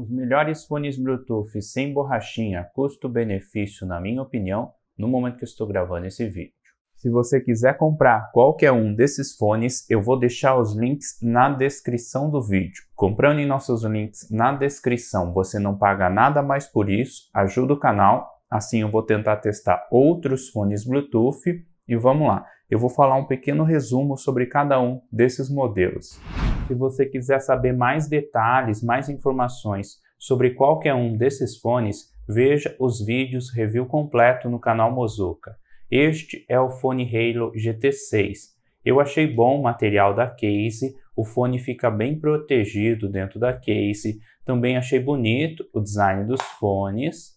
Os melhores fones Bluetooth sem borrachinha, custo-benefício, na minha opinião, no momento que eu estou gravando esse vídeo. Se você quiser comprar qualquer um desses fones, eu vou deixar os links na descrição do vídeo. Comprando em nossos links na descrição, você não paga nada mais por isso, ajuda o canal. Assim eu vou tentar testar outros fones Bluetooth e vamos lá. Eu vou falar um pequeno resumo sobre cada um desses modelos. Se você quiser saber mais detalhes, mais informações sobre qualquer um desses fones, veja os vídeos review completo no canal Mozuka. Este é o fone Halo GT6. Eu achei bom o material da case, o fone fica bem protegido dentro da case. Também achei bonito o design dos fones.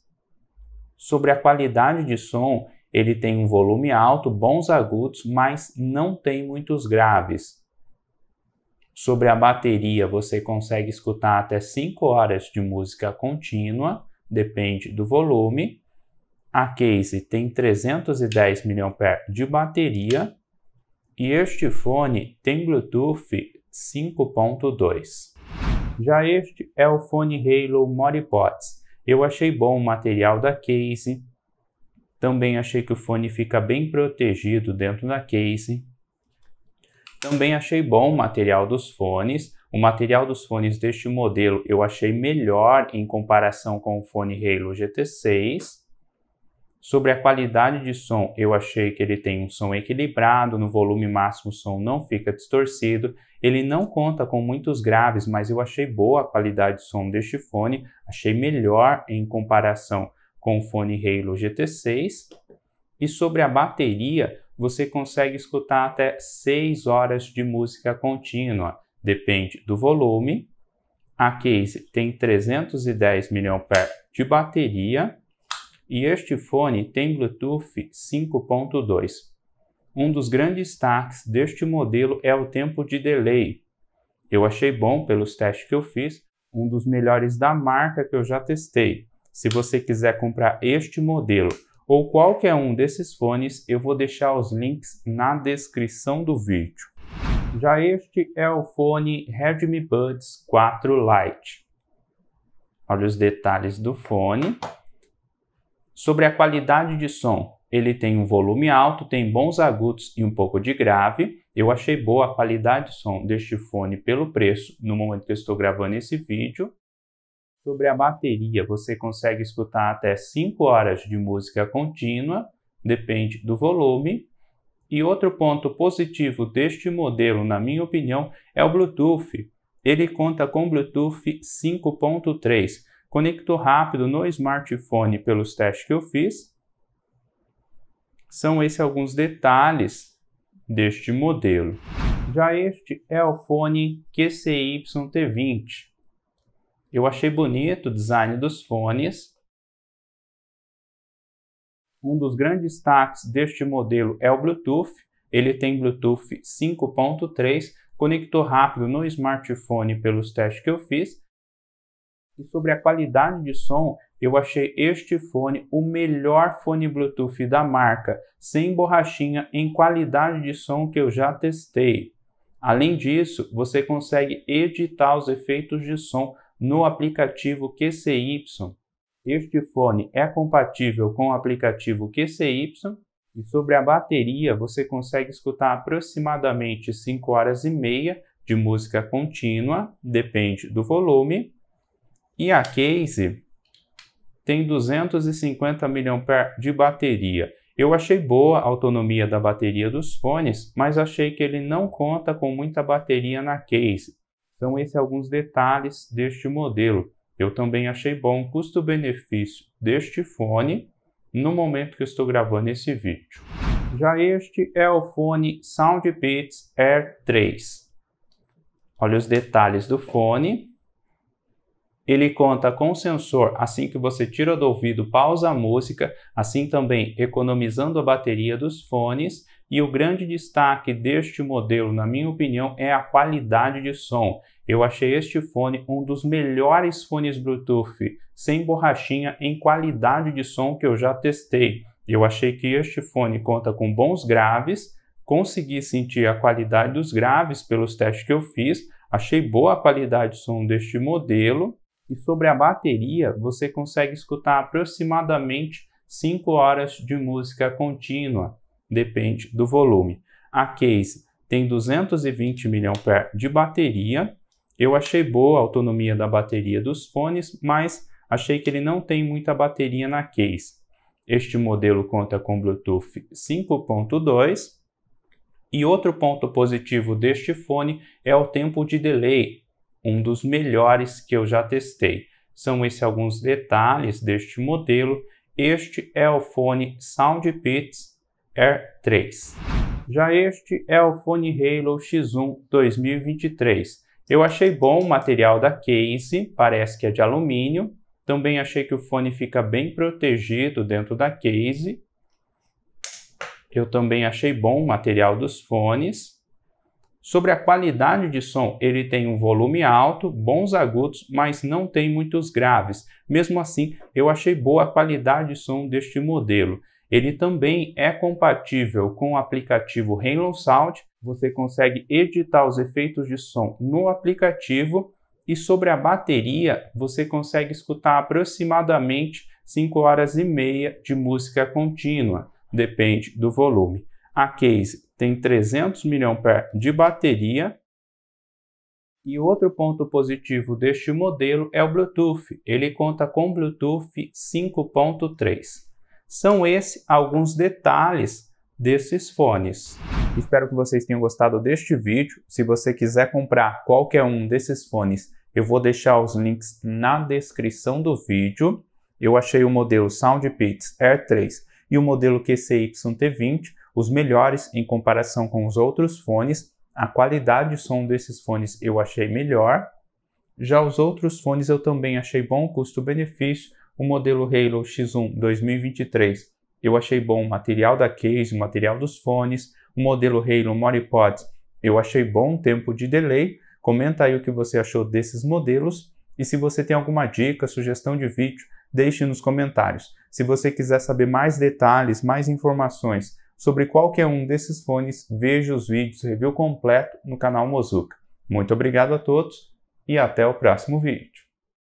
Sobre a qualidade de som, ele tem um volume alto, bons agudos, mas não tem muitos graves. Sobre a bateria, você consegue escutar até 5 horas de música contínua, depende do volume. A case tem 310 mAh de bateria e este fone tem Bluetooth 5.2. Já este é o fone Halo Moripods. Eu achei bom o material da case, também achei que o fone fica bem protegido dentro da case. Também achei bom o material dos fones. O material dos fones deste modelo eu achei melhor em comparação com o fone Halo GT6. Sobre a qualidade de som, eu achei que ele tem um som equilibrado, no volume máximo o som não fica distorcido. Ele não conta com muitos graves, mas eu achei boa a qualidade de som deste fone, achei melhor em comparação com o fone Halo GT6. E sobre a bateria, você consegue escutar até 6 horas de música contínua, depende do volume. A case tem 310 mAh de bateria e este fone tem Bluetooth 5.2. Um dos grandes destaques deste modelo é o tempo de delay. Eu achei bom pelos testes que eu fiz, um dos melhores da marca que eu já testei. Se você quiser comprar este modelo ou qualquer um desses fones, eu vou deixar os links na descrição do vídeo. Já este é o fone Redmi Buds 4 Lite. Olha os detalhes do fone. Sobre a qualidade de som, ele tem um volume alto, tem bons agudos e um pouco de grave. Eu achei boa a qualidade de som deste fone pelo preço no momento que eu estou gravando esse vídeo sobre a bateria. Você consegue escutar até 5 horas de música contínua, depende do volume. E outro ponto positivo deste modelo, na minha opinião, é o Bluetooth. Ele conta com Bluetooth 5.3. Conecto rápido no smartphone pelos testes que eu fiz. São esses alguns detalhes deste modelo. Já este é o fone QCY-T20. Eu achei bonito o design dos fones. Um dos grandes destaques deste modelo é o Bluetooth. Ele tem Bluetooth 5.3, conector rápido no smartphone pelos testes que eu fiz. E sobre a qualidade de som, eu achei este fone o melhor fone Bluetooth da marca, sem borrachinha em qualidade de som que eu já testei. Além disso, você consegue editar os efeitos de som no aplicativo QCY. Este fone é compatível com o aplicativo QCY e sobre a bateria você consegue escutar aproximadamente 5 horas e meia de música contínua, depende do volume. E a case tem 250 mAh de bateria. Eu achei boa a autonomia da bateria dos fones, mas achei que ele não conta com muita bateria na case. Então, esses são é alguns detalhes deste modelo. Eu também achei bom o custo-benefício deste fone no momento que eu estou gravando esse vídeo. Já este é o fone SoundBeats Air 3. Olha os detalhes do fone. Ele conta com o sensor assim que você tira do ouvido, pausa a música, assim também economizando a bateria dos fones. E o grande destaque deste modelo, na minha opinião, é a qualidade de som. Eu achei este fone um dos melhores fones Bluetooth, sem borrachinha, em qualidade de som que eu já testei. Eu achei que este fone conta com bons graves, consegui sentir a qualidade dos graves pelos testes que eu fiz, achei boa a qualidade de som deste modelo e sobre a bateria, você consegue escutar aproximadamente 5 horas de música contínua, depende do volume. A case tem 220 mAh de bateria. Eu achei boa a autonomia da bateria dos fones, mas achei que ele não tem muita bateria na case. Este modelo conta com Bluetooth 5.2. E outro ponto positivo deste fone é o tempo de delay um dos melhores que eu já testei. São esses alguns detalhes deste modelo. Este é o fone SoundBeats R3. Já este é o fone Halo X1 2023. Eu achei bom o material da case, parece que é de alumínio. Também achei que o fone fica bem protegido dentro da case. Eu também achei bom o material dos fones. Sobre a qualidade de som, ele tem um volume alto, bons agudos, mas não tem muitos graves. Mesmo assim, eu achei boa a qualidade de som deste modelo. Ele também é compatível com o aplicativo Rainbow Sound. Você consegue editar os efeitos de som no aplicativo e sobre a bateria, você consegue escutar aproximadamente 5 horas e meia de música contínua, depende do volume. A case tem 300 mAh de bateria. E outro ponto positivo deste modelo é o Bluetooth. Ele conta com Bluetooth 5.3. São esses alguns detalhes desses fones. Espero que vocês tenham gostado deste vídeo. Se você quiser comprar qualquer um desses fones, eu vou deixar os links na descrição do vídeo. Eu achei o modelo SoundPix Air 3 e o modelo QCY-T20 os melhores em comparação com os outros fones. A qualidade de som desses fones eu achei melhor. Já os outros fones eu também achei bom, custo-benefício. O modelo Halo X1 2023 eu achei bom o material da case, o material dos fones. O modelo Halo Moripod eu achei bom o tempo de delay. Comenta aí o que você achou desses modelos. E se você tem alguma dica, sugestão de vídeo, deixe nos comentários. Se você quiser saber mais detalhes, mais informações Sobre qualquer um desses fones, veja os vídeos review completo no canal Mozuka. Muito obrigado a todos e até o próximo vídeo.